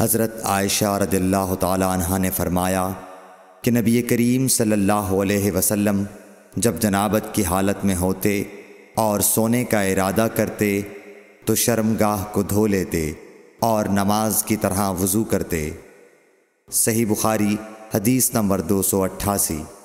हज़रत आयशा रदिल्ल तह ने फरमाया कि नबी करीम सल्लल्लाहु अलैहि जब जनाबत की हालत में होते और सोने का इरादा करते तो शर्मगाह को धो लेते और नमाज की तरह वज़ू करते सही बुखारी हदीस नंबर दो सौ अट्ठासी